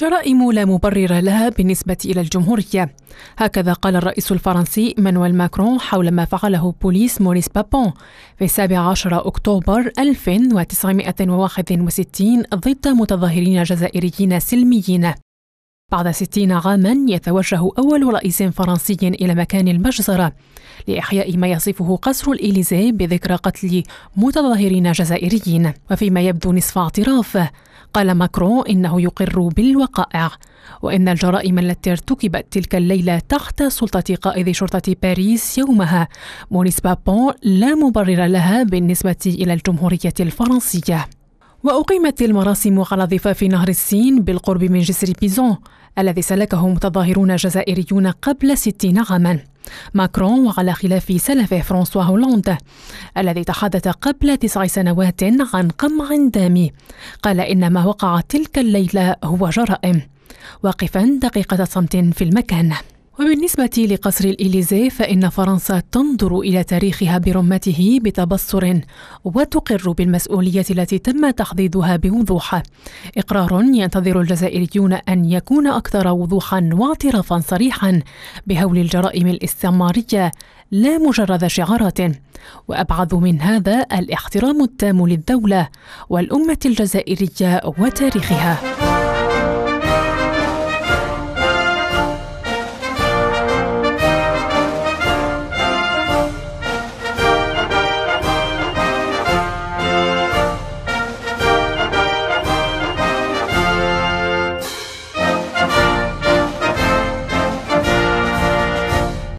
جرائم لا مبرر لها بالنسبة إلى الجمهورية هكذا قال الرئيس الفرنسي مانويل ماكرون حول ما فعله بوليس موريس بابون في 17 أكتوبر 1961 ضد متظاهرين جزائريين سلميين بعد ستين عاما يتوجه أول رئيس فرنسي إلى مكان المجزرة لإحياء ما يصفه قصر الإليزي بذكرى قتل متظاهرين جزائريين وفيما يبدو نصف اعترافه قال ماكرون انه يقر بالوقائع وان الجرائم التي ارتكبت تلك الليله تحت سلطه قائد شرطه باريس يومها مونيس بابون لا مبرر لها بالنسبه الى الجمهوريه الفرنسيه وأقيمت المراسم على ضفاف نهر السين بالقرب من جسر بيزون الذي سلكه متظاهرون جزائريون قبل ستين عاماً ماكرون وعلى خلاف سلفه فرانسوا هولاند الذي تحدث قبل تسع سنوات عن قمع دامي قال إن ما وقع تلك الليلة هو جرائم واقفا دقيقة صمت في المكان وبالنسبة لقصر الإليزي فإن فرنسا تنظر إلى تاريخها برمته بتبصر وتقر بالمسؤولية التي تم تحديدها بوضوح إقرار ينتظر الجزائريون أن يكون أكثر وضوحا واعترافا صريحا بهول الجرائم الاستعمارية لا مجرد شعارات وأبعد من هذا الاحترام التام للدولة والأمة الجزائرية وتاريخها